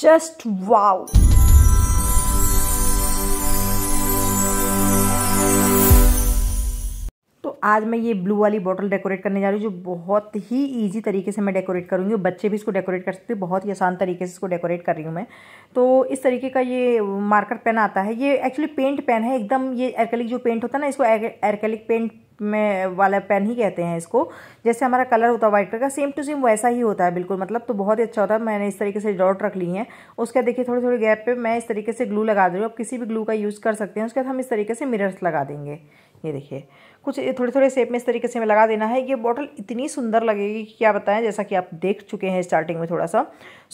just wow तो आज मैं ये ब्लू वाली बॉटल डेकोरेट करने जा रही हूँ जो बहुत ही इजी तरीके से मैं डेकोरेट करूँगी बच्चे भी इसको डेकोरेट कर सकते हैं बहुत ही आसान तरीके से इसको डेकोरेट कर रही हूँ मैं तो इस तरीके का ये मार्कर पेन आता है ये एक्चुअली पेंट पेन है एकदम ये एरकेलिक जो पेंट होता है ना इसको एरकेलिक पेंट में वाला पेन ही कहते हैं इसको जैसे हमारा कलर होता है वाइट कलर का सेम टू सेम वैसा ही होता है बिल्कुल मतलब तो बहुत ही अच्छा होता है मैंने इस तरीके से डॉट रख ली है उसके बाद देखिए थोड़ी थोड़ी गैप पर मैं इस तरीके से ग्लू लगा दे रही हूँ आप किसी भी ग्लू का यूज़ कर सकते हैं उसके बाद हम इस तरीके से मिरर्स लगा देंगे ये देखिए कुछ थोड़े थोड़े सेप में इस तरीके से हमें लगा देना है ये बॉटल इतनी सुंदर लगेगी कि क्या बताएं जैसा कि आप देख चुके हैं स्टार्टिंग में थोड़ा सा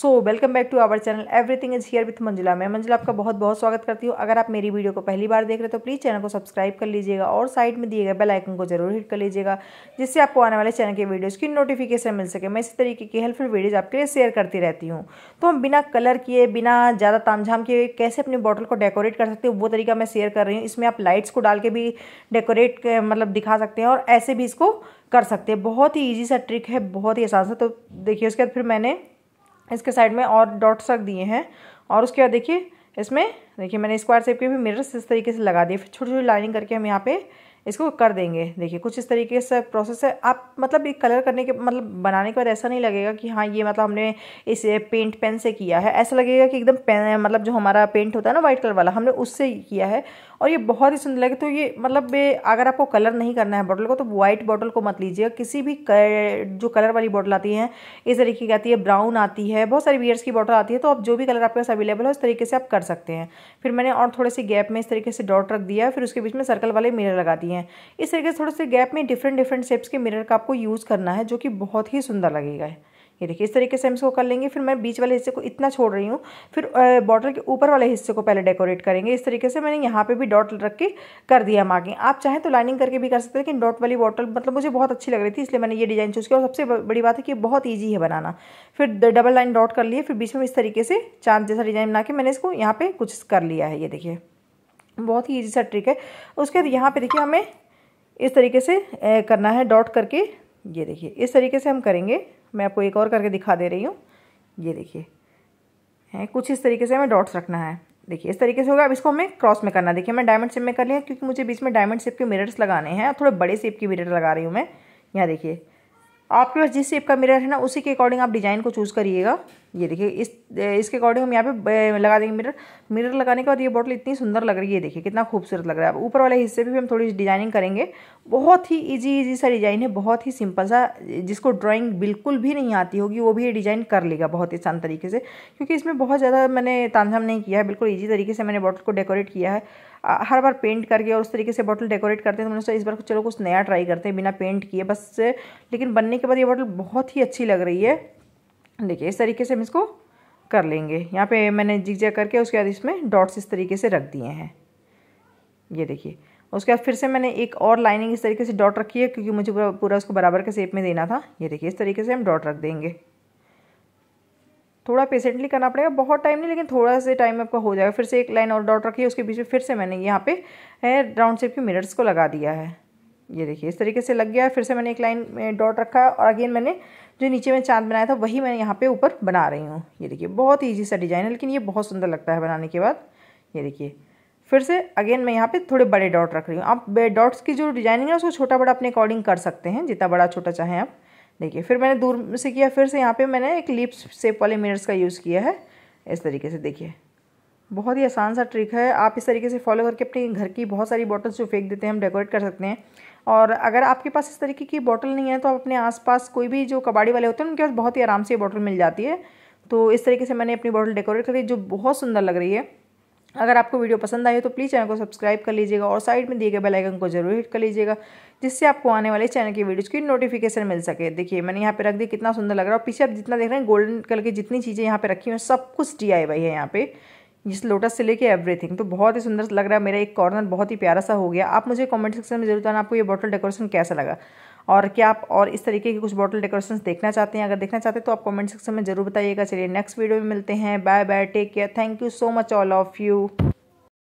so welcome back to our channel everything is here with Manjila मैं मंजिला आपका बहुत बहुत स्वागत करती हूँ अगर आप मेरी वीडियो को पहली बार देख रहे तो प्लीज़ चैनल को सब्सक्राइब कर लीजिएगा और साइड में दिए गए बेलाइकन को जरूर हिट कर लीजिएगा जिससे आपको आने वाले चैनल के वीडियोज़ की नोटिफिकेशन मिल सके मैं इसी तरीके की हेल्पफुल वीडियोज़ आपके लिए शेयर करती रहती हूँ तो हम बिना कलर किए बिना ज़्यादा झाम किए कैसे अपनी बॉटल को डेकोरेट कर सकते हो वो तरीका मैं शेयर कर रही हूँ इसमें आप लाइट्स को डाल के भी डेकोरेट मतलब दिखा सकते हैं और ऐसे भी इसको कर सकते हैं बहुत ही ईजी सा ट्रिक है बहुत ही आसान सा तो देखिए उसके बाद फिर मैंने इसके साइड में और डॉट्स रख दिए हैं और उसके बाद देखिए इसमें देखिए मैंने स्क्वायर शेप के भी मिरर्स इस तरीके से लगा दिए फिर छोटी छोटी लाइनिंग करके हम यहाँ पे इसको कर देंगे देखिए कुछ इस तरीके से प्रोसेस है आप मतलब ये कलर करने के मतलब बनाने के बाद ऐसा नहीं लगेगा कि हाँ ये मतलब हमने इस पेंट पेन से किया है ऐसा लगेगा कि एकदम पेन मतलब जो हमारा पेंट होता है ना वाइट कलर वाला हमने उससे किया है और ये बहुत ही सुंदर लगे तो ये मतलब अगर आपको कलर नहीं करना है बॉटल को तो वाइट बॉटल को मत लीजिएगा किसी भी कर, जो कलर वाली बॉटल आती है इस तरीके की आती है ब्राउन आती है बहुत सारी बियर्स की बॉटल आती है तो आप जो भी कलर आपके पास अवेलेबल हो इस तरीके से आप कर सकते हैं फिर मैंने और थोड़े से गैप में इस तरीके से डॉट रख दिया फिर उसके बीच में सर्कल वाले मिरर लगा दिए हैं इस तरीके से थोड़े से गैप में डिफरेंट डिफरेंट शेप्स के मिरर का आपको यूज़ करना है जो कि बहुत ही सुंदर लगेगा ये देखिए इस तरीके से हम इसको कर लेंगे फिर मैं बीच वाले हिस्से को इतना छोड़ रही हूँ फिर बॉर्डर के ऊपर वाले हिस्से को पहले डेकोरेट करेंगे इस तरीके से मैंने यहाँ पे भी डॉट रख के कर दिया हम आगे आप चाहें तो लाइनिंग करके भी कर सकते हैं लेकिन डॉट वाली बॉटल मतलब मुझे बहुत अच्छी लग रही थी इसलिए मैंने ये डिजाइन चूज़ किया और सबसे बड़ी बात है कि बहुत ईजी है बनाना फिर डबल लाइन डॉट कर लिए फिर बीच में इस तरीके से चांद जैसा डिजाइन बना के मैंने इसको यहाँ पर कुछ कर लिया है ये देखिए बहुत ही ईजी सा ट्रिक है उसके बाद यहाँ पे देखिए हमें इस तरीके से करना है डॉट करके ये देखिए इस तरीके से हम करेंगे मैं आपको एक और करके दिखा दे रही हूँ ये देखिए है कुछ इस तरीके से हमें डॉट्स रखना है देखिए इस तरीके से होगा अब इसको हमें क्रॉस में करना देखिए मैं डायमंड शेप में कर लिया क्योंकि मुझे बीच में डायमंड शेप के मिरर्स लगाने हैं और थोड़े बड़े शेप के मिरर लगा रही हूँ मैं यहाँ देखिए आपके पास जिस शेप का मिरर है ना उसी के अकॉर्डिंग आप डिज़ाइन को चूज़ करिएगा ये देखिए इस इसके अकॉर्डिंग हम यहाँ पे लगा देंगे मिरर मिरर लगाने के बाद ये बॉटल इतनी सुंदर लग रही है देखिए कितना खूबसूरत लग रहा है ऊपर वाले हिस्से पे भी हम थोड़ी डिजाइनिंग करेंगे बहुत ही इजी इजी सा डिज़ाइन है बहुत ही सिंपल सा जिसको ड्राइंग बिल्कुल भी नहीं आती होगी वो भी ये डिज़ाइन कर लेगा बहुत ही आसान तरीके से क्योंकि इसमें बहुत ज़्यादा मैंने तामझाम नहीं किया है बिल्कुल ईजी तरीके से मैंने बॉटल को डेकोरेट किया है हर बार पेंट करके और उस तरीके से बॉटल डेकोरेट करते हैं तो मैंने सोचा इस बार चलो कुछ नया ट्राई करते हैं बिना पेंट किए बस लेकिन बनने के बाद ये बॉटल बहुत ही अच्छी लग रही है देखिए इस तरीके से हम इसको कर लेंगे यहाँ पे मैंने जिग जिगजा करके उसके बाद इसमें डॉट्स इस तरीके से रख दिए हैं ये देखिए उसके बाद फिर से मैंने एक और लाइनिंग इस तरीके से डॉट रखी है क्योंकि मुझे पूरा पूरा उसको बराबर के शेप में देना था ये देखिए इस तरीके से हम डॉट रख देंगे थोड़ा पेशेंटली करना पड़ेगा बहुत टाइम नहीं लेकिन थोड़ा से टाइम आपका हो जाएगा फिर से एक लाइन और डॉट रखी है उसके बीच में फिर से मैंने यहाँ पे राउंड शेप के मिरर्स को लगा दिया है ये देखिए इस तरीके से लग गया है फिर से मैंने एक लाइन डॉट रखा है और अगेन मैंने जो नीचे में चांद बनाया था वही मैं यहाँ पे ऊपर बना रही हूँ ये देखिए बहुत ईजी सा डिज़ाइन है लेकिन ये बहुत सुंदर लगता है बनाने के बाद ये देखिए फिर से अगेन मैं यहाँ पे थोड़े बड़े डॉट रख रही हूँ आप डॉट्स की जो डिजाइनिंग है उसको छोटा बड़ा अपने अकॉर्डिंग कर सकते हैं जितना बड़ा छोटा चाहें आप देखिए फिर मैंने दूर से किया फिर से यहाँ पे मैंने एक लिप्स सेप वाले मिरर्स का यूज़ किया है इस तरीके से देखिए बहुत ही आसान सा ट्रिक है आप इस तरीके से फॉलो करके अपने घर की बहुत सारी बॉटल्स जो फेंक देते हैं हम डेकोरेट कर सकते हैं और अगर आपके पास इस तरीके की बॉटल नहीं है तो आप अपने आसपास कोई भी जो कबाड़ी वाले होते हैं उनके पास बहुत ही आराम से ये बॉटल मिल जाती है तो इस तरीके से मैंने अपनी बॉटल डेकोरेट करी जो बहुत सुंदर लग रही है अगर आपको वीडियो पसंद आई तो प्लीज़ चैनल को सब्सक्राइब कर लीजिएगा और साइड में दिए गए बेल आइकन को जरूर हिट कर लीजिएगा जिससे आपको आने वाले चैनल की वीडियोज़ की नोटिफिकेशन मिल सके देखिए मैंने यहाँ पे रख दी कितना सुंदर लग रहा है और पीछे आप जितना देख रहे हैं गोल्डन कलर की जितनी चीज़ें यहाँ पे रखी हुई हैं सब कुछ डी है यहाँ पे जिस लोटस से लेके एवरीथिंग तो बहुत ही सुंदर लग रहा है मेरा एक कॉर्नर बहुत ही प्यारा सा हो गया आप मुझे कमेंट सेक्शन में जरूर बताना आपको ये बॉटल डेकोरेशन कैसा लगा और क्या आप और इस तरीके की कुछ बॉटल डेकोरेशन देखना चाहते हैं अगर देखना चाहते हैं तो आप कॉमेंट सेक्शन में जरूर बताइएगा चलिए नेक्स्ट वीडियो में मिलते हैं bye bye take care thank you so much all of you